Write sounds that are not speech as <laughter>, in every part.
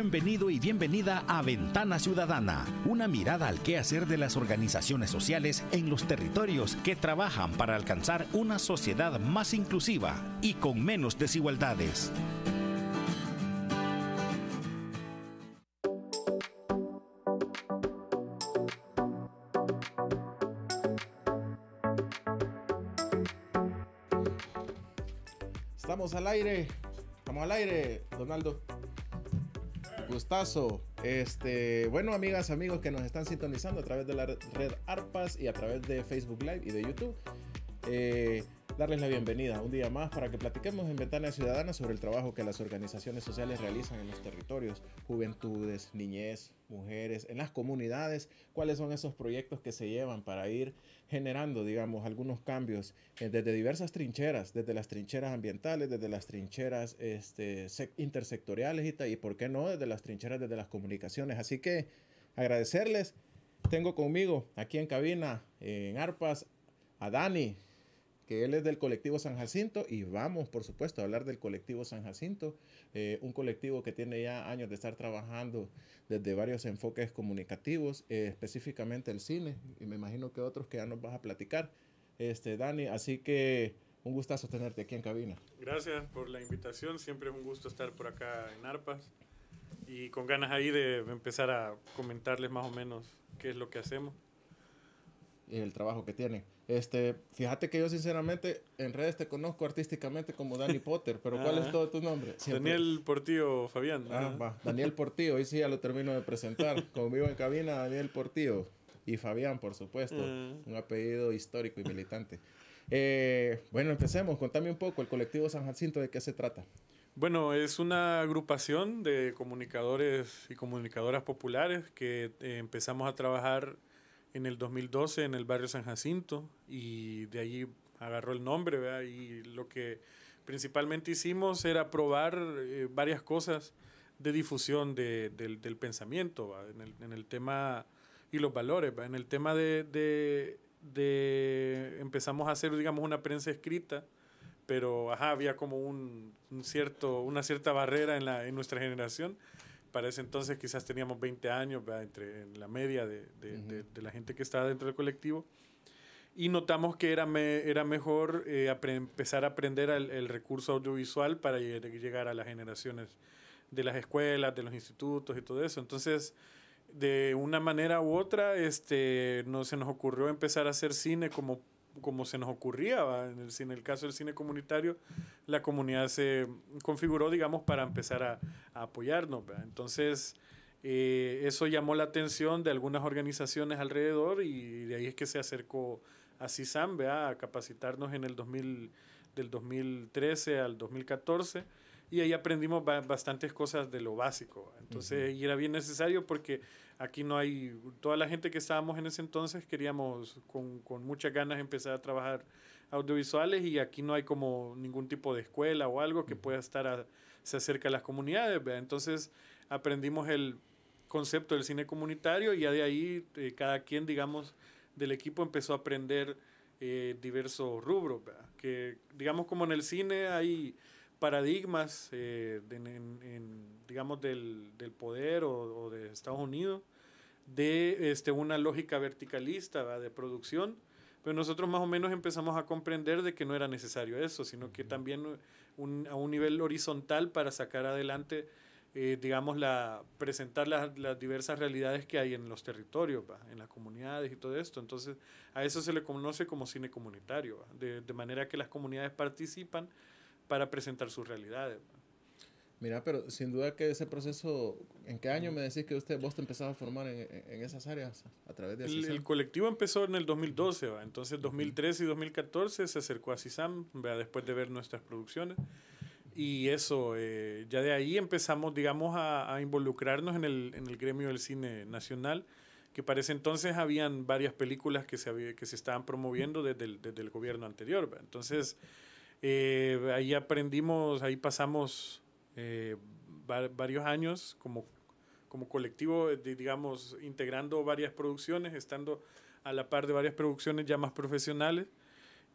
Bienvenido y bienvenida a Ventana Ciudadana, una mirada al quehacer de las organizaciones sociales en los territorios que trabajan para alcanzar una sociedad más inclusiva y con menos desigualdades. Estamos al aire, estamos al aire, Donaldo. Gustazo. Este, bueno, amigas, amigos que nos están sintonizando a través de la red ARPAS y a través de Facebook Live y de YouTube. Eh, darles la bienvenida un día más para que platiquemos en Ventana Ciudadana sobre el trabajo que las organizaciones sociales realizan en los territorios, juventudes, niñez, mujeres, en las comunidades, cuáles son esos proyectos que se llevan para ir generando, digamos, algunos cambios eh, desde diversas trincheras, desde las trincheras ambientales, desde las trincheras este, intersectoriales y, y, por qué no, desde las trincheras, desde las comunicaciones. Así que agradecerles. Tengo conmigo aquí en cabina, en ARPAS, a Dani, que él es del colectivo San Jacinto y vamos, por supuesto, a hablar del colectivo San Jacinto, eh, un colectivo que tiene ya años de estar trabajando desde varios enfoques comunicativos, eh, específicamente el cine, y me imagino que otros que ya nos vas a platicar, este, Dani, así que un gustazo tenerte aquí en cabina. Gracias por la invitación, siempre es un gusto estar por acá en ARPAS y con ganas ahí de empezar a comentarles más o menos qué es lo que hacemos el trabajo que tiene. Este, fíjate que yo sinceramente en redes te conozco artísticamente como Danny Potter, pero ¿cuál es todo tu nombre? Daniel Portillo Fabián. Ah, Daniel Portillo, hoy sí ya lo termino de presentar. Conmigo en cabina Daniel Portillo y Fabián, por supuesto, un apellido histórico y militante. Eh, bueno, empecemos. Contame un poco el colectivo San Jacinto, ¿de qué se trata? Bueno, es una agrupación de comunicadores y comunicadoras populares que eh, empezamos a trabajar en el 2012 en el barrio San Jacinto y de allí agarró el nombre, Y lo que principalmente hicimos era probar eh, varias cosas de difusión de, del, del, pensamiento, en el, en el, tema y los valores, En el tema de, de, de, empezamos a hacer, digamos, una prensa escrita, pero ajá, había como un, un cierto, una cierta barrera en, la, en nuestra generación para ese entonces quizás teníamos 20 años, entre en la media de, de, la gente que estaba dentro del colectivo, y notamos que era, era mejor eh, empezar a aprender el, recurso audiovisual para llegar a las generaciones de las escuelas, de los institutos y todo eso. Entonces, de una manera u otra, este, no, se nos ocurrió empezar a hacer cine como como se nos ocurría. En, el, cine el caso del cine comunitario, la comunidad se configuró, digamos, para empezar a, apoyarnos. Entonces, eh, eso llamó la atención de algunas organizaciones alrededor y de ahí es que se acercó a CISAM a capacitarnos en el 2000, del 2013 al 2014 y ahí aprendimos bastantes cosas de lo básico. Entonces, y era bien necesario porque Aquí no hay, toda la gente que estábamos en ese entonces queríamos con, muchas ganas empezar a trabajar audiovisuales y aquí no hay como ningún tipo de escuela o algo que pueda estar, se acerca a las comunidades, Entonces aprendimos el concepto del cine comunitario y ya de ahí eh, cada quien, digamos, del equipo empezó a aprender eh, diversos rubros, Que digamos como en el cine hay paradigmas eh, digamos, del, poder o, de Estados Unidos, de este, una lógica verticalista de producción, pero nosotros más o menos empezamos a comprender de que no era necesario eso, sino que también a un nivel horizontal para sacar adelante, eh, digamos, la, presentar las, diversas realidades que hay en los territorios, en las comunidades y todo esto. Entonces, a eso se le conoce como cine comunitario, de, de manera que las comunidades participan para presentar sus realidades. Mira, pero sin duda que ese proceso, ¿en qué año me decís que usted, vos te empezás a formar en, en esas áreas a través el, el, colectivo empezó en el 2012, ¿va? entonces 2013 y 2014 se acercó a CISAM, después de ver nuestras producciones. Y eso, eh, ya de ahí empezamos, digamos, a, involucrarnos en el, en el, gremio del cine nacional, que para ese entonces habían varias películas que se, había, que se estaban promoviendo desde el, desde el gobierno anterior. ¿va? Entonces eh, ahí aprendimos, ahí pasamos eh, varios años como, como colectivo, digamos, integrando varias producciones, estando a la par de varias producciones ya más profesionales.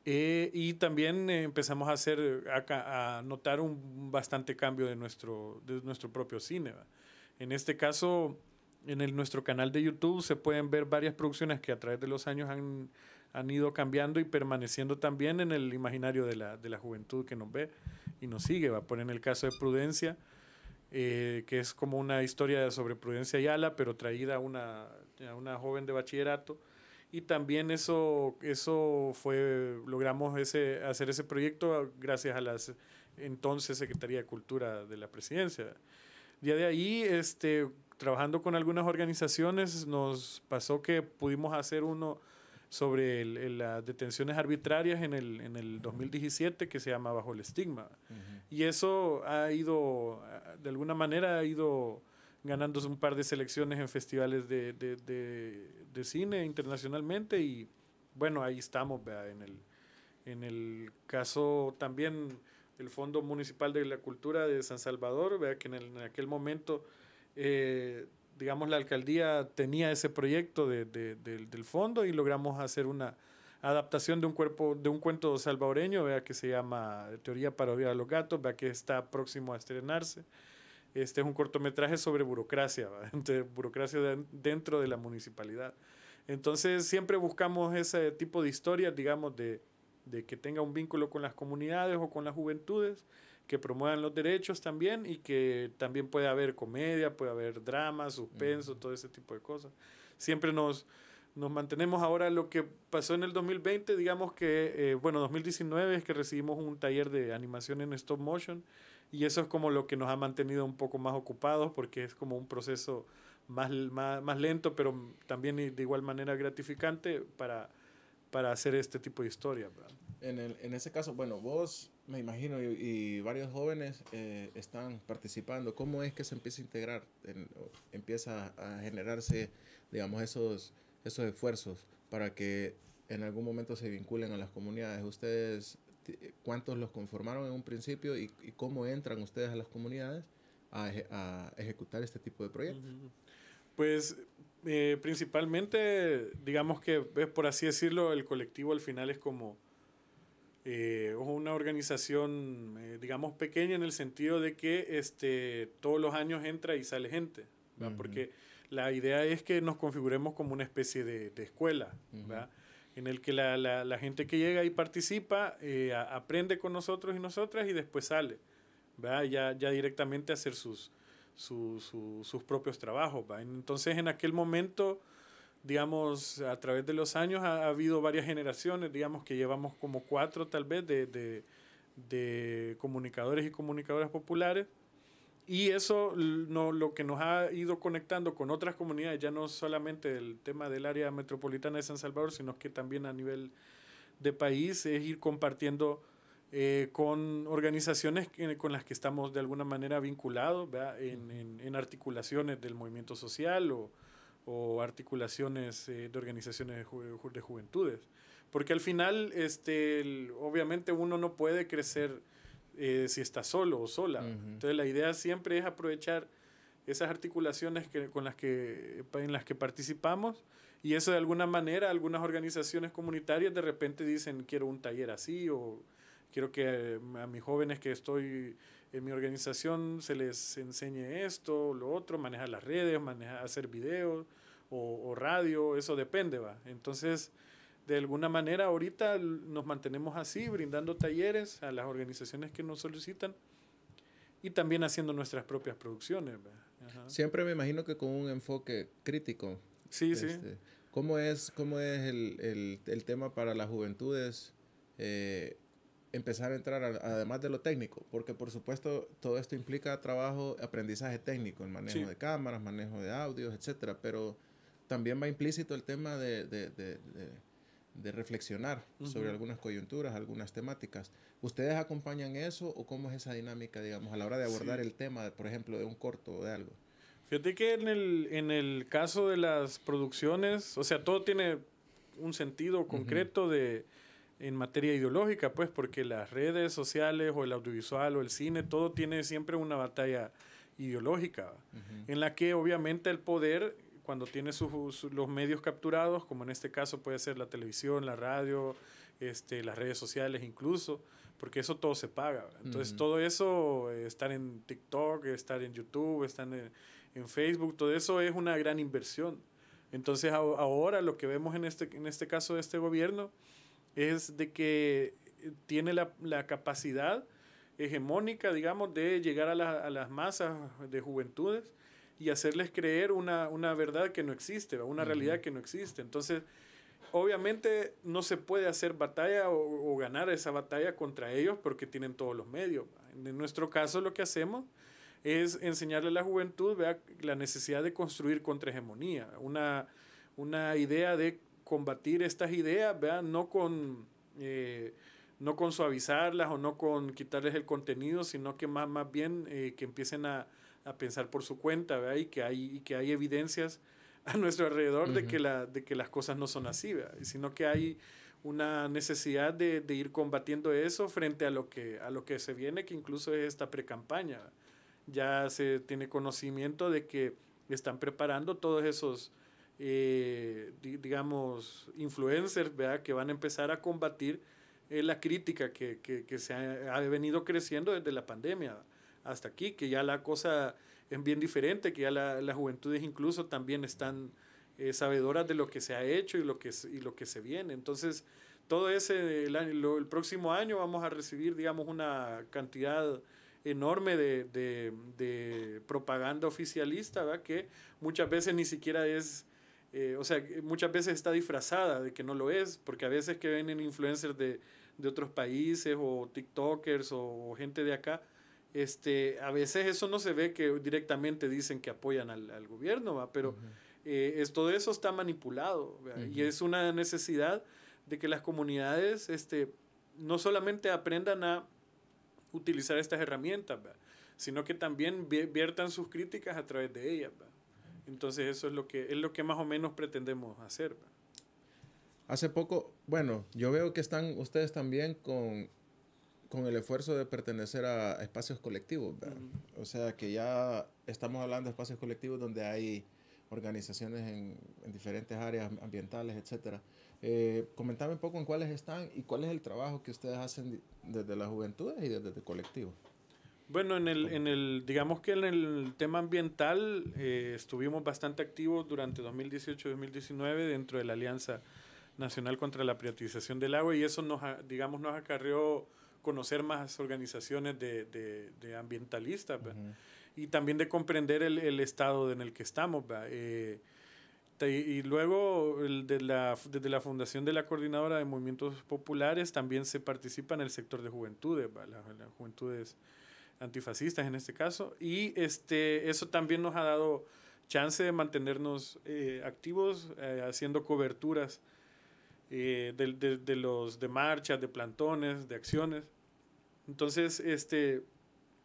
Eh, y también eh, empezamos a hacer, a, notar un bastante cambio de nuestro, de nuestro propio cine. En este caso, en el, nuestro canal de YouTube se pueden ver varias producciones que a través de los años han, han ido cambiando y permaneciendo también en el imaginario de la, de la juventud que nos ve y nos sigue. Va a poner en el caso de Prudencia, eh, que es como una historia sobre Prudencia Ayala, pero traída a una, a una joven de bachillerato. Y también eso, eso fue, logramos ese, hacer ese proyecto gracias a la entonces Secretaría de Cultura de la Presidencia. Ya de ahí, este, trabajando con algunas organizaciones, nos pasó que pudimos hacer uno, sobre las detenciones arbitrarias en el, en el 2017 que se llama Bajo el Estigma. Y eso ha ido, de alguna manera, ha ido ganándose un par de selecciones en festivales de, de, de, cine internacionalmente y bueno, ahí estamos vea, en el, en el caso también el Fondo Municipal de la Cultura de San Salvador, vea, que en, en aquel momento eh, digamos, la alcaldía tenía ese proyecto del fondo y logramos hacer una adaptación de un cuerpo, de un cuento salvadoreño, vea que se llama Teoría para odiar a los gatos, vea que está próximo a estrenarse. Este es un cortometraje sobre burocracia, <laughs> burocracia dentro de la municipalidad. Entonces siempre buscamos ese tipo de historia, digamos, de que tenga un vínculo con las comunidades o con las juventudes que promuevan los derechos también y que también puede haber comedia, puede haber drama, suspenso, todo ese tipo de cosas. Siempre nos, mantenemos ahora lo que pasó en el 2020, digamos que, eh, bueno, 2019 es que recibimos un taller de animación en stop motion y eso es como lo que nos ha mantenido un poco más ocupados porque es como un proceso más, lento, pero también de igual manera gratificante para, para hacer este tipo de historias en, en ese caso, bueno, vos, me imagino, y, varios jóvenes eh, están participando. ¿Cómo es que se empieza a integrar, empieza a generarse, digamos, esos, esos esfuerzos para que en algún momento se vinculen a las comunidades? ¿Ustedes cuántos los conformaron en un principio y, cómo entran ustedes a las comunidades a, ejecutar este tipo de proyectos? Pues eh, principalmente, digamos que, eh, por así decirlo, el colectivo al final es como eh, es una organización, eh, digamos, pequeña en el sentido de que este, todos los años entra y sale gente, porque la idea es que nos configuremos como una especie de, escuela, en el que la, gente que llega y participa eh, aprende con nosotros y nosotras y después sale, Ya, ya directamente a hacer sus, sus propios trabajos. Entonces en aquel momento digamos, a través de los años ha, habido varias generaciones, digamos que llevamos como cuatro tal vez de, de, de comunicadores y comunicadoras populares. Y eso lo que nos ha ido conectando con otras comunidades, ya no solamente el tema del área metropolitana de San Salvador, sino que también a nivel de país, es ir compartiendo eh, con organizaciones con las que estamos de alguna manera vinculados, en, en, articulaciones del movimiento social o, o articulaciones eh, de organizaciones de, juventudes. Porque al final, este, obviamente uno no puede crecer eh, si está solo o sola. Entonces la idea siempre es aprovechar esas articulaciones que, con las que, en las que participamos y eso de alguna manera algunas organizaciones comunitarias de repente dicen quiero un taller así o quiero que eh, a mis jóvenes que estoy en mi organización se les enseñe esto, lo otro, manejar las redes, manejar, hacer videos o, radio, eso depende, va. Entonces, de alguna manera ahorita nos mantenemos así, brindando talleres a las organizaciones que nos solicitan y también haciendo nuestras propias producciones. Siempre me imagino que con un enfoque crítico. Sí, sí. Este, ¿Cómo es, cómo es el, el, tema para las juventudes? Eh, empezar a entrar, además de lo técnico, porque por supuesto todo esto implica trabajo, aprendizaje técnico, el manejo de cámaras, manejo de audios, etcétera, pero también va implícito el tema de, de, de, de reflexionar sobre algunas coyunturas, algunas temáticas. ¿Ustedes acompañan eso o cómo es esa dinámica, digamos, a la hora de abordar el tema, por ejemplo, de un corto o de algo? Fíjate que en el, en el caso de las producciones, o sea, todo tiene un sentido concreto de en materia ideológica, pues, porque las redes sociales o el audiovisual o el cine, todo tiene siempre una batalla ideológica, en la que obviamente el poder, cuando tiene sus, los medios capturados, como en este caso puede ser la televisión, la radio, este, las redes sociales incluso, porque eso todo se paga. Entonces todo eso, eh, estar en TikTok, estar en YouTube, estar en, en Facebook, todo eso es una gran inversión. Entonces ahora lo que vemos en este, en este caso de este gobierno es de que eh, tiene la, capacidad hegemónica, digamos, de llegar a, las masas de juventudes y hacerles creer una, una verdad que no existe, una realidad que no existe. Entonces, obviamente no se puede hacer batalla o, ganar esa batalla contra ellos porque tienen todos los medios. En nuestro caso lo que hacemos es enseñarle a la juventud ¿vea? la necesidad de construir contrahegemonía, una, una idea de combatir estas ideas, No con, eh, no con suavizarlas o no con quitarles el contenido, sino que más, bien eh, que empiecen a, pensar por su cuenta, Y que hay, que hay evidencias <laughs> a nuestro alrededor de, que la, de que las cosas no son así, sino que hay una necesidad de, ir combatiendo eso frente a lo que, a lo que se viene, que incluso es esta pre-campaña. Ya se tiene conocimiento de que están preparando todos esos eh, digamos, influencers, ¿verdad? Que van a empezar a combatir eh, la crítica que, que, que se ha, venido creciendo desde la pandemia hasta aquí, que ya la cosa es bien diferente, que ya la, las juventudes incluso también están eh, sabedoras de lo que se ha hecho y lo que, y lo que se viene. Entonces, todo ese, el, el próximo año vamos a recibir, digamos, una cantidad enorme de, de, de propaganda oficialista, ¿verdad? que muchas veces ni siquiera es eh, o sea, muchas veces está disfrazada de que no lo es, porque a veces que ven influencers de, de otros países o TikTokers o, gente de acá, este, a veces eso no se ve que directamente dicen que apoyan al, al gobierno, ¿va? pero eh, es, todo eso está manipulado y es una necesidad de que las comunidades este, no solamente aprendan a utilizar estas herramientas, sino que también viertan sus críticas a través de ellas. Entonces eso es lo que, es lo que más o menos pretendemos hacer. Hace poco, bueno, yo veo que están ustedes también con, con el esfuerzo de pertenecer a espacios colectivos, O sea, que ya estamos hablando de espacios colectivos donde hay organizaciones en, diferentes áreas ambientales, etc. Eh, comentame un poco en cuáles están y cuál es el trabajo que ustedes hacen desde las juventudes y desde el colectivo. Bueno, en el, en el, digamos que en el tema ambiental eh, estuvimos bastante activos durante 2018-2019 dentro de la Alianza Nacional contra la Privatización del Agua y eso nos, digamos, nos acarreó conocer más organizaciones de, de, ambientalistas y también de comprender el, el, estado en el que estamos. Eh, y luego de la, desde la Fundación de la Coordinadora de Movimientos Populares también se participa en el sector de juventudes, las, juventudes antifascistas en este caso, y este, eso también nos ha dado chance de mantenernos eh, activos eh, haciendo coberturas eh, de, los de marchas, de plantones, de acciones. Entonces, este,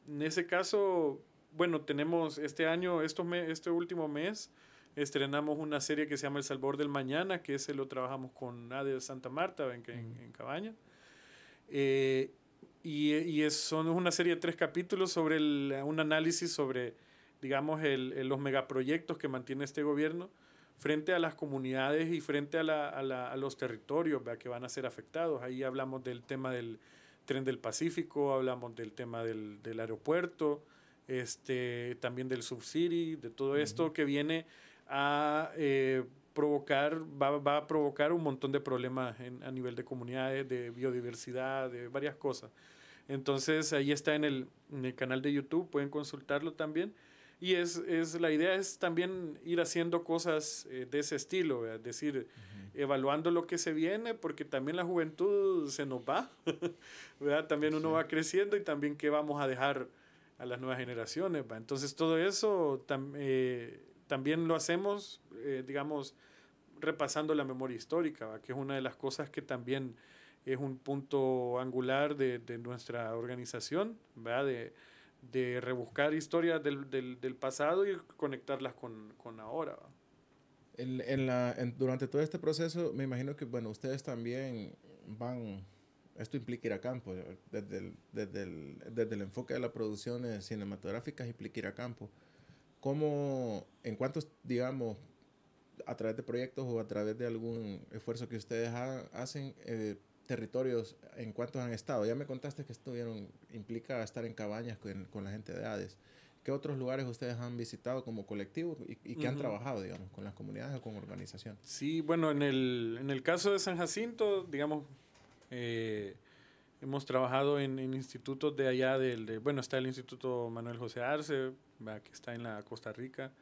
en ese caso, bueno, tenemos este año, este último mes, estrenamos una serie que se llama El Salvador del Mañana, que ese lo trabajamos con de Santa Marta en, en, en Cabaña. Eh, y, es, son una serie de tres capítulos sobre un análisis sobre, digamos, los megaproyectos que mantiene este gobierno frente a las comunidades y frente a, los territorios que van a ser afectados. Ahí hablamos del tema del tren del Pacífico, hablamos del tema del, aeropuerto, este, también del subsidio, de todo esto que viene a eh, provocar, va, a provocar un montón de problemas a nivel de comunidades, de biodiversidad, de varias cosas. Entonces ahí está en el, canal de YouTube, pueden consultarlo también. Y es, la idea es también ir haciendo cosas eh, de ese estilo, es decir, evaluando lo que se viene, porque también la juventud se nos va, <laughs> ¿verdad? También uno va creciendo y también qué vamos a dejar a las nuevas generaciones, Entonces todo eso eh, también lo hacemos, eh, digamos, repasando la memoria histórica, que es una de las cosas que también es un punto angular de, de nuestra organización, ¿verdad? De, de rebuscar historias del, del, pasado y conectarlas con, con ahora. En, la, durante todo este proceso, me imagino que, bueno, ustedes también van, esto implica ir a campo, eh, desde el, desde desde el enfoque de las producciones cinematográficas implica ir a campo. ¿Cómo, en cuántos, digamos, a través de proyectos o a través de algún esfuerzo que ustedes hacen, eh, territorios en cuántos han estado? Ya me contaste que estuvieron, implica estar en cabañas con, la gente de Hades. ¿Qué otros lugares ustedes han visitado como colectivo y, qué han trabajado, digamos, con las comunidades o con organización? Sí, bueno, en el, en el caso de San Jacinto, digamos, eh, hemos trabajado en, institutos de allá del, bueno, está el Instituto Manuel José Arce, que está en la Costa Rica,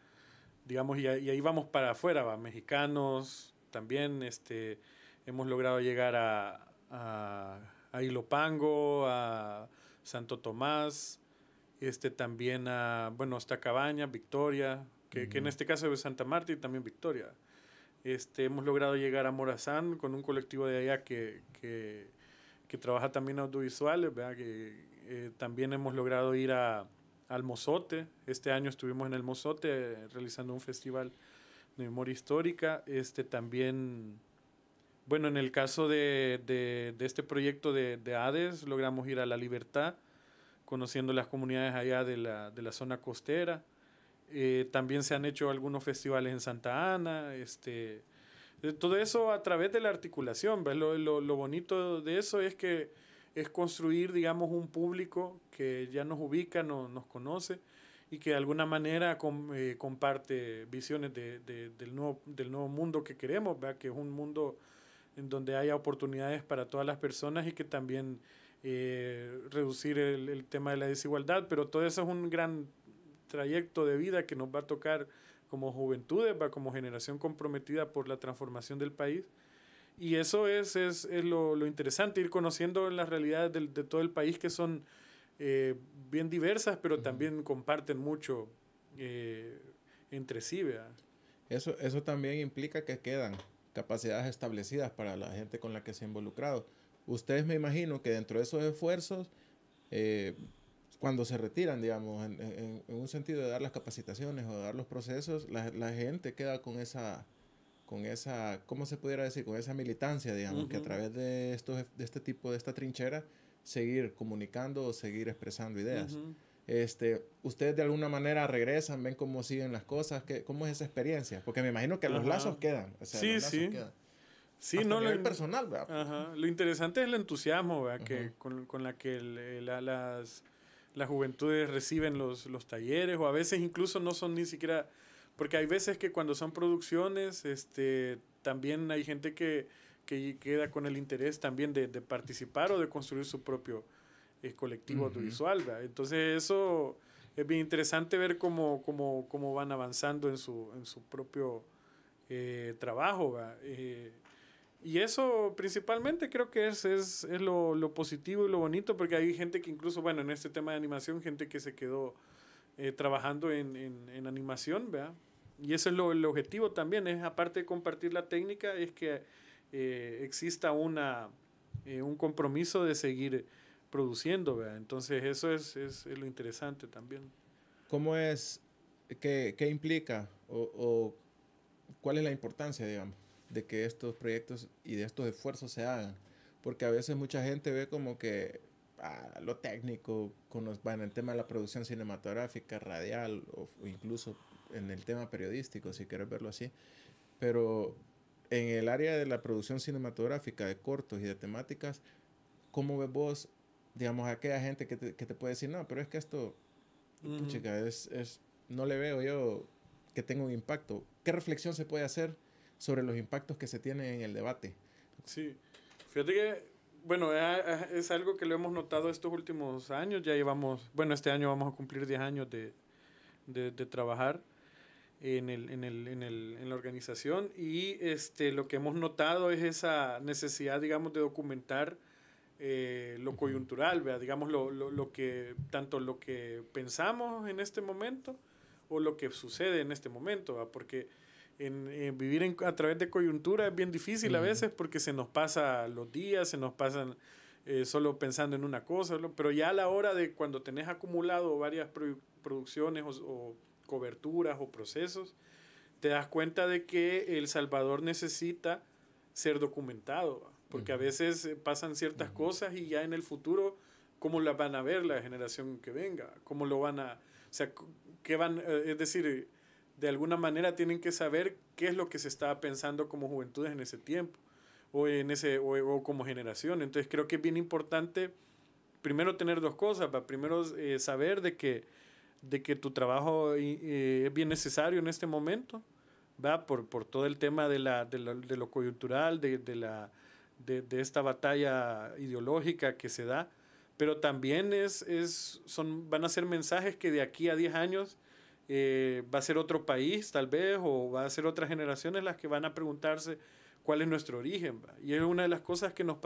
digamos, y, ahí vamos para afuera, mexicanos, también este, hemos logrado llegar a, a, a a Santo Tomás, este también a, bueno, hasta Cabaña, Victoria, que, en este caso es Santa Marta y también Victoria. Este, hemos logrado llegar a Morazán con un colectivo de allá que, trabaja también audiovisuales, que eh, también hemos logrado ir a, al Mozote. Este año estuvimos en el Mozote eh, realizando un festival de memoria histórica. Este, también bueno, en el caso de, de, este proyecto de, Hades, logramos ir a La Libertad, conociendo las comunidades allá de la, la zona costera. Eh, también se han hecho algunos festivales en Santa Ana. Este, eh, todo eso a través de la articulación. Lo, lo, bonito de eso es que es construir, digamos, un público que ya nos ubica, nos conoce y que de alguna manera eh, comparte visiones de, del, nuevo, del nuevo mundo que queremos, que es un mundo en donde haya oportunidades para todas las personas y que también eh, reducir el, el, tema de la desigualdad, pero todo eso es un gran trayecto de vida que nos va a tocar como juventudes, va como generación comprometida por la transformación del país. Y eso es, es, es lo, lo, interesante, ir conociendo las realidades de, de todo el país que son eh, bien diversas, pero también comparten mucho eh, entre sí. Eso, eso también implica que quedan capacidades establecidas para la gente con la que se ha involucrado. Ustedes me imagino que dentro de esos esfuerzos, eh, cuando se retiran, digamos, en, un sentido de dar las capacitaciones o de dar los procesos, la, gente queda con esa, con esa, ¿cómo se pudiera decir? Con esa militancia, digamos, que a través de, estos, de este tipo, de esta trinchera, seguir comunicando o seguir expresando ideas. Este, ustedes de alguna manera regresan, ven cómo siguen las cosas, cómo es esa experiencia, porque me imagino que los lazos quedan. O sea, sí, sí. Sí, no, lo, personal, Lo interesante es el entusiasmo, con, con, la que eh, las, juventudes reciben los, talleres, o a veces incluso no son ni siquiera. Porque hay veces que cuando son producciones, este, también hay gente que, queda con el interés también de participar o de construir su propio es colectivo audiovisual. Entonces eso es bien interesante ver cómo, cómo, van avanzando en su, en su propio eh, trabajo. Eh, y eso principalmente creo que es, es, es lo, lo, positivo y lo bonito, porque hay gente que incluso, bueno, en este tema de animación, gente que se quedó eh, trabajando en, en, en animación, ¿verdad? Y ese es lo, el objetivo también, es aparte de compartir la técnica, es que eh, exista una, un compromiso de seguir produciendo. ¿verdad? Entonces eso es, lo interesante también. ¿Cómo es, qué, implica o, o, cuál es la importancia, digamos, de que estos proyectos y de estos esfuerzos se hagan? Porque a veces mucha gente ve como que ah, lo técnico, con los, el tema de la producción cinematográfica, radial o, o incluso en el tema periodístico, si quieres verlo así. Pero en el área de la producción cinematográfica, de cortos y de temáticas, ¿cómo ves vos digamos, aquella gente que te, que te puede decir, no, pero es que esto, chica, es, es, no le veo yo que tenga un impacto. ¿Qué reflexión se puede hacer sobre los impactos que se tienen en el debate? Sí, fíjate que, bueno, es, algo que lo hemos notado estos últimos años, ya llevamos, bueno, este año vamos a cumplir 10 años de, de, de trabajar. En, el, en, el, en, el, en, la organización y este, lo que hemos notado es esa necesidad, digamos, de documentar eh, lo coyuntural, digamos lo, que, tanto lo que pensamos en este momento o lo que sucede en este momento, porque en, vivir a través de coyuntura es bien difícil a veces porque se nos pasa los días, se nos pasan eh, solo pensando en una cosa, pero ya a la hora de cuando tenés acumulado varias producciones o, coberturas o procesos, te das cuenta de que El Salvador necesita ser documentado, porque a veces eh, pasan ciertas cosas y ya en el futuro, ¿cómo las van a ver la generación que venga? ¿Cómo lo van a... O sea, ¿qué van... Eh, es decir, de alguna manera tienen que saber qué es lo que se estaba pensando como juventudes en ese tiempo o, en ese, o, como generación. Entonces creo que es bien importante primero tener dos cosas, primero eh, saber de que, de que tu trabajo es bien necesario en este momento ¿va? Por, todo el tema de, lo coyuntural, de, de esta batalla ideológica que se da, pero también es, son, van a ser mensajes que de aquí a 10 años eh, va a ser otro país tal vez o va a ser otras generaciones las que van a preguntarse cuál es nuestro origen. Y es una de las cosas que nos,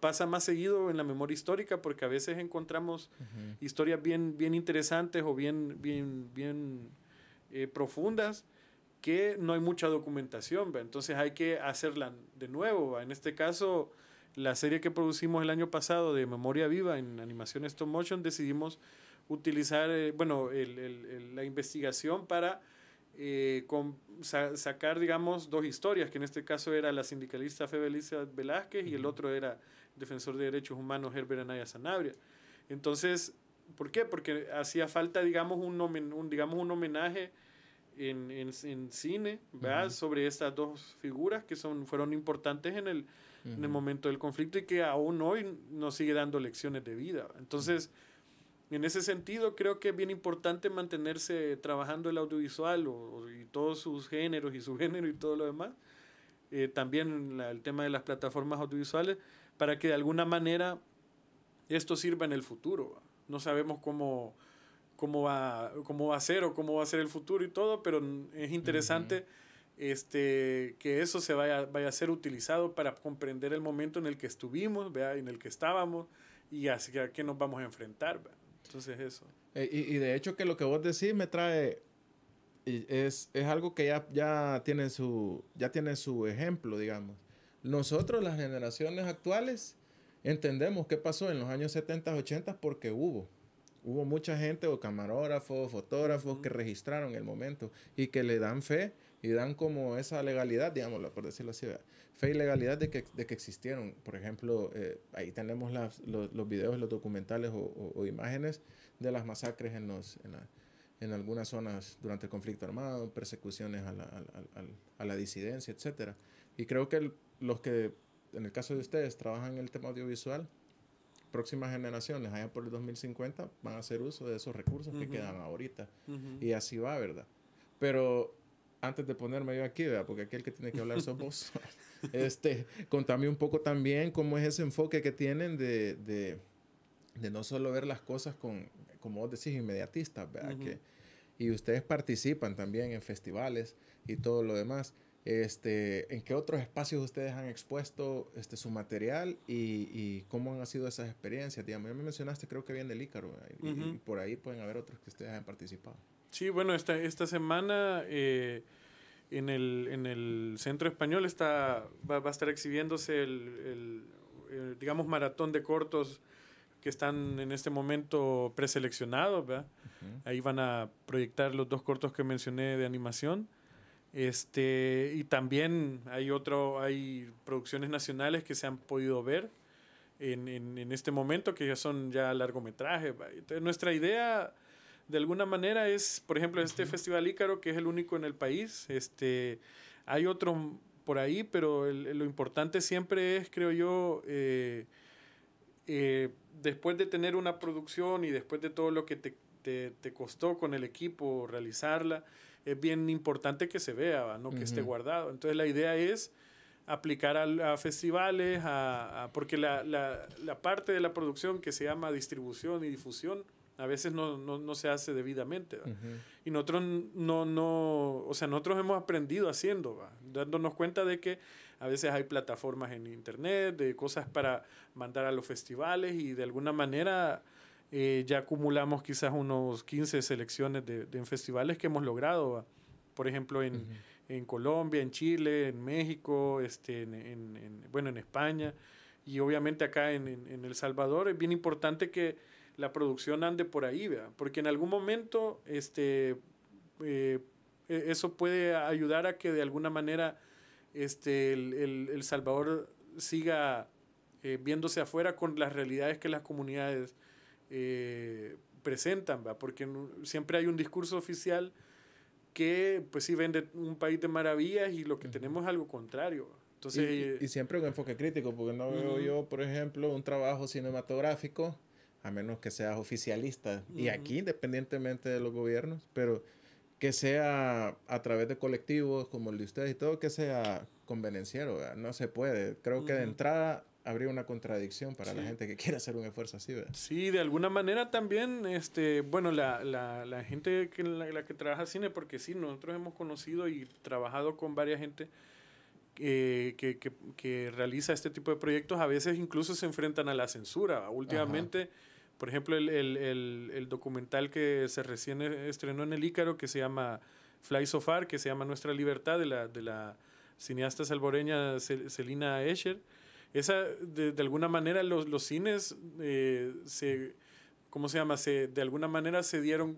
pasa más seguido en la memoria histórica porque a veces encontramos historias bien, bien interesantes o bien, bien, bien eh, profundas que no hay mucha documentación, entonces hay que hacerla de nuevo. En este caso, la serie que producimos el año pasado de Memoria Viva en animación stop motion, decidimos utilizar, eh, bueno, la investigación para eh, sacar, digamos, dos historias, que en este caso era la sindicalista felicia Velázquez y el otro era el defensor de derechos humanos Herbert Anaya Sanabria. Entonces, ¿por qué? Porque hacía falta, digamos, digamos, un homenaje en, en, cine, ¿verdad? Sobre estas dos figuras que son, fueron importantes en el, en el momento del conflicto y que aún hoy nos sigue dando lecciones de vida. Entonces, en ese sentido, creo que es bien importante mantenerse trabajando el audiovisual y todos sus géneros y su género y todo lo demás. Eh, también el tema de las plataformas audiovisuales, para que de alguna manera esto sirva en el futuro. No sabemos cómo cómo va, cómo va a ser o cómo va a ser el futuro y todo, pero es interesante. Este, que eso se vaya, vaya a ser utilizado para comprender el momento en el que estuvimos, ¿vea? en el que estábamos y hacia qué nos vamos a enfrentar. Entonces eso. E, y, y, de hecho que lo que vos decís me trae, es, es algo que ya, ya, tiene su, ya tiene su ejemplo, digamos. Nosotros, las generaciones actuales, entendemos qué pasó en los años 70, 80 porque hubo hubo mucha gente o camarógrafos, fotógrafos que registraron el momento y que le dan fe y dan como esa legalidad, digámoslo, por decirlo así, fe y legalidad de que, de que existieron. Por ejemplo, eh, ahí tenemos las, los, videos, los documentales o, imágenes de las masacres en, los, en, algunas zonas durante el conflicto armado, persecuciones a la, la disidencia, etc. Y creo que los que, en el caso de ustedes, trabajan en el tema audiovisual, próximas generaciones, allá por el 2050, van a hacer uso de esos recursos que quedan ahorita. Y así va, ¿verdad? Pero antes de ponerme yo aquí, ¿verdad? Porque aquel que tiene que hablar somos vos. <laughs> este, contame un poco también cómo es ese enfoque que tienen de, de, no solo ver las cosas con, como vos decís, inmediatistas, ¿verdad? que, y ustedes participan también en festivales y todo lo demás. Este, ¿En qué otros espacios ustedes han expuesto este, su material y, y cómo han sido esas experiencias? Digamos, ya me mencionaste, creo que bien del Ícaro, por ahí pueden haber otros que ustedes han participado. Sí, bueno, esta, esta semana eh, en, el, en, el, Centro Español está, va, a estar exhibiéndose el, eh, digamos, maratón de cortos que están en este momento preseleccionados, ¿verdad? Ahí van a proyectar los dos cortos que mencioné de animación. Este, y también hay otro, hay producciones nacionales que se han podido ver en, en, este momento, que ya son ya largometrajes. nuestra idea, de alguna manera, es, por ejemplo, este Festival Ícaro, que es el único en el país. Este, hay otros por ahí, pero lo importante siempre es, creo yo, eh, eh, después de tener una producción y después de todo lo que te costó con el equipo realizarla, es bien importante que se vea, no que esté guardado. Entonces la idea es aplicar a, festivales, a, porque la, la, parte de la producción que se llama distribución y difusión a veces no, no, no se hace debidamente. Y nosotros no, no, o sea, nosotros hemos aprendido haciendo, dándonos cuenta de que a veces hay plataformas en internet, de cosas para mandar a los festivales y de alguna manera eh, ya acumulamos quizás unos 15 selecciones de, festivales que hemos logrado, por ejemplo, en, Colombia, en Chile, en México, este, en, bueno, en España y obviamente acá en, El Salvador. Es bien importante que la producción ande por ahí, porque en algún momento este, eh, e, eso puede ayudar a que de alguna manera este, el, Salvador siga eh, viéndose afuera con las realidades que las comunidades eh, presentan, ¿va? porque siempre hay un discurso oficial que pues sí vende un país de maravillas y lo que tenemos es algo contrario. Entonces, y, siempre un enfoque crítico, porque no veo yo, por ejemplo, un trabajo cinematográfico, a menos que seas oficialista, y aquí independientemente de los gobiernos, pero que sea a través de colectivos como el de ustedes y todo, que sea convenenciero, no se puede. Creo que de entrada habría una contradicción para la gente que quiere hacer un esfuerzo así, ¿verdad? Sí, de alguna manera también, este, bueno, la, la, la gente que, la, que trabaja cine, porque sí, nosotros hemos conocido y trabajado con varias gente eh, que, que, que, realiza este tipo de proyectos, a veces incluso se enfrentan a la censura. Últimamente, por ejemplo, el, el, el, documental que se recién e, estrenó en el Ícaro, que se llama Fly So Far, que se llama Nuestra Libertad, de la, de la cineasta salvoreña Selina Escher, esa, de, alguna manera, los, los cines eh, se, ¿cómo se llama? de alguna manera se dieron,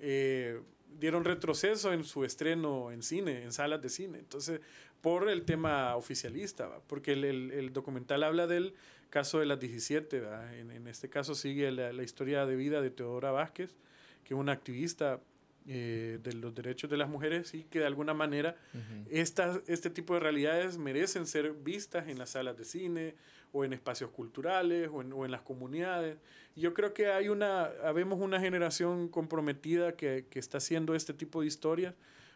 eh, dieron retroceso en su estreno en cine, en salas de cine. Entonces, por el tema oficialista, porque el, documental habla del caso de las 17, en, en, este caso sigue la, la historia de vida de Teodora Vázquez, que es una activista eh, de los derechos de las mujeres y que de alguna manera estas, este tipo de realidades merecen ser vistas en las salas de cine o en espacios culturales o en, las comunidades. yo creo que hay una, habemos una generación comprometida que, está haciendo este tipo de historias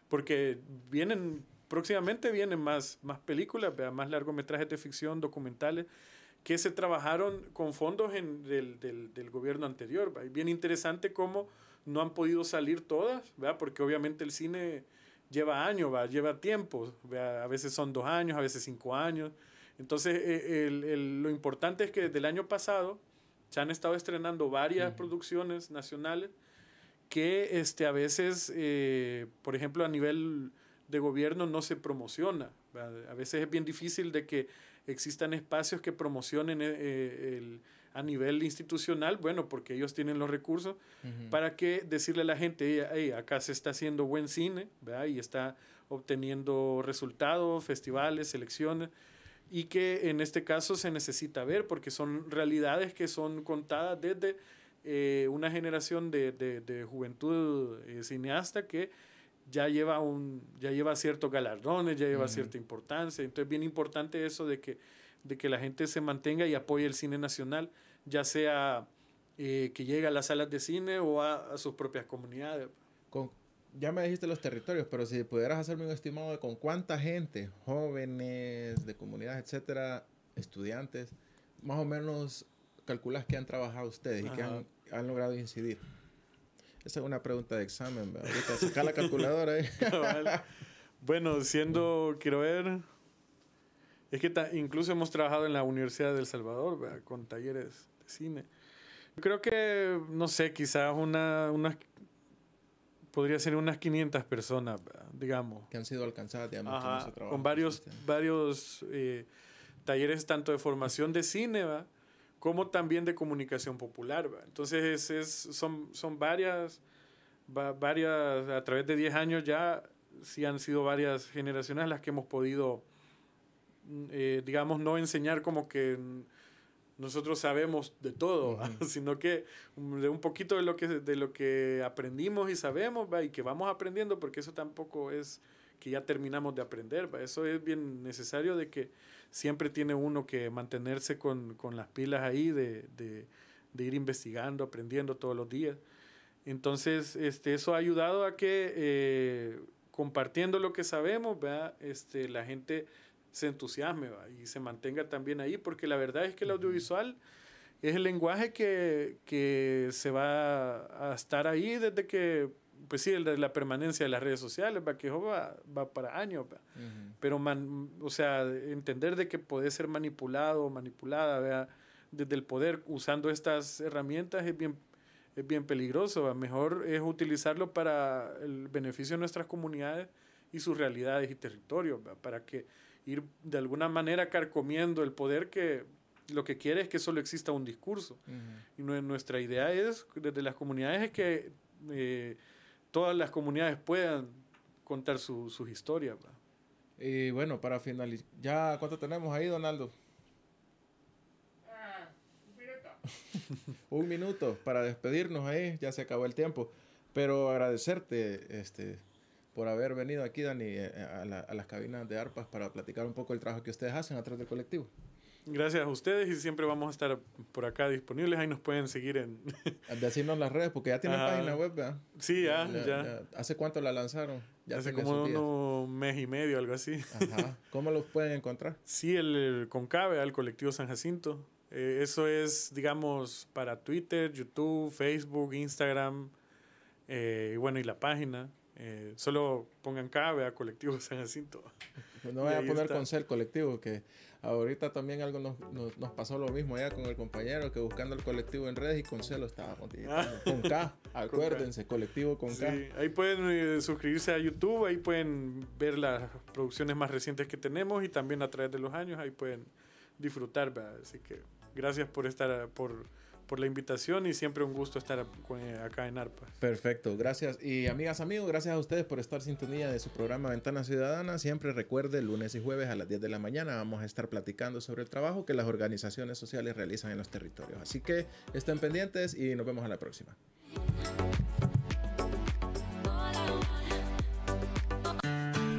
porque vienen, próximamente vienen más, más películas, más largometrajes de ficción, documentales que se trabajaron con fondos en, del, gobierno anterior. ¿va? bien interesante cómo no han podido salir todas, porque obviamente el cine lleva años, ¿va? lleva tiempo, a veces son dos años, a veces cinco años. Entonces, eh, lo importante es que desde el año pasado se han estado estrenando varias producciones nacionales que este, a veces, eh, por ejemplo, a nivel de gobierno no se promociona. A veces es bien difícil de que existan espacios que promocionen eh, eh, a nivel institucional, bueno, porque ellos tienen los recursos, para que decirle a la gente, acá se está haciendo buen cine, ¿verdad? Y está obteniendo resultados, festivales, selecciones, y que en este caso se necesita ver, porque son realidades que son contadas desde eh, una generación de, juventud cineasta que ya lleva, un, ya lleva ciertos galardones, ya lleva cierta importancia. Entonces, bien importante eso de que, de que la gente se mantenga y apoye el cine nacional, ya sea eh, que llegue a las salas de cine o a, sus propias comunidades. Con, ya me dijiste los territorios, pero si pudieras hacerme un estimado de con cuánta gente, jóvenes, de comunidades, etcétera, estudiantes, más o menos calculas que han trabajado ustedes y que han, han logrado incidir. Esa es una pregunta de examen, ¿verdad? ahorita saca la calculadora. ¿eh? ahí. <laughs> bueno, siendo, quiero ver, es que incluso hemos trabajado en la Universidad del Salvador, con talleres de cine. creo que, no sé, quizás una, unas, podría ser unas 500 personas, digamos. Que han sido alcanzadas, digamos, Ajá, con ese trabajo. Con varios, varios eh, talleres tanto de formación de cine, ¿verdad? como también de comunicación popular. Entonces, es, es, son, son varias, varias, a través de 10 años ya, sí han sido varias generaciones las que hemos podido, mm, eh, digamos, no enseñar como que nosotros sabemos de todo, <laughs> sino que de un poquito de lo que, de lo que aprendimos y sabemos y que vamos aprendiendo, porque eso tampoco es que ya terminamos de aprender. Eso es bien necesario de que siempre tiene uno que mantenerse con, con las pilas ahí de, de, ir investigando, aprendiendo todos los días. Entonces, este, eso ha ayudado a que eh, compartiendo lo que sabemos, Este, la gente se entusiasme y se mantenga también ahí, porque la verdad es que el audiovisual es el lenguaje que, que se va a estar ahí desde que pues sí, la, permanencia de las redes sociales, va que va, para años, pero o sea, entender de que puede ser manipulado o manipulada desde el poder usando estas herramientas es bien, es bien peligroso, mejor es utilizarlo para el beneficio de nuestras comunidades y sus realidades y territorios, para que ir de alguna manera carcomiendo el poder que lo que quiere es que solo exista un discurso. Y nuestra idea es, desde las comunidades, es que eh, todas las comunidades puedan contar su, sus historias. Y eh, bueno, para finalizar, ¿ya cuánto tenemos ahí, Donaldo? Ah, un minuto. <laughs> un minuto para despedirnos ahí, eh, ya se acabó el tiempo. Pero agradecerte este, por haber venido aquí, Dani, eh, a, la, a las cabinas de ARPAS para platicar un poco el trabajo que ustedes hacen atrás del colectivo. Gracias a ustedes y siempre vamos a estar por acá disponibles. Ahí nos pueden seguir en. <laughs> Decirnos las redes, porque ya tienen página web, ¿verdad? Sí, ya, ¿Hace cuánto la lanzaron? Hace como un mes y medio, algo así. Ajá. <laughs> ¿Cómo los pueden encontrar? Sí, el, el Concave, al Colectivo San Jacinto. Eh, eso es, digamos, para Twitter, YouTube, Facebook, Instagram. Eh, y bueno, y la página. Eh, solo pongan Cave a Colectivo San Jacinto. <laughs> No voy a poner con con ser colectivo, que Ahorita también algo nos, nos, pasó lo mismo allá con el compañero que buscando el colectivo en redes y con celo estábamos ah. <laughs> Con K, acuérdense, colectivo con K. ahí pueden eh, suscribirse a YouTube, ahí pueden ver las producciones más recientes que tenemos y también a través de los años ahí pueden disfrutar, Así que gracias por estar, por por la invitación y siempre un gusto estar eh, acá en ARPA. Perfecto, gracias. Y amigas, amigos, gracias a ustedes por estar sintonía de su programa Ventana Ciudadana. Siempre recuerde, lunes y jueves a las 10 de la mañana vamos a estar platicando sobre el trabajo que las organizaciones sociales realizan en los territorios. Así que estén pendientes y nos vemos a la próxima.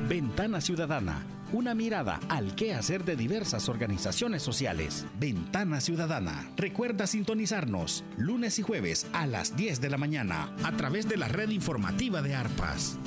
Ventana Ciudadana una mirada al qué hacer de diversas organizaciones sociales. Ventana Ciudadana. Recuerda sintonizarnos lunes y jueves a las 10 de la mañana a través de la red informativa de ARPAS.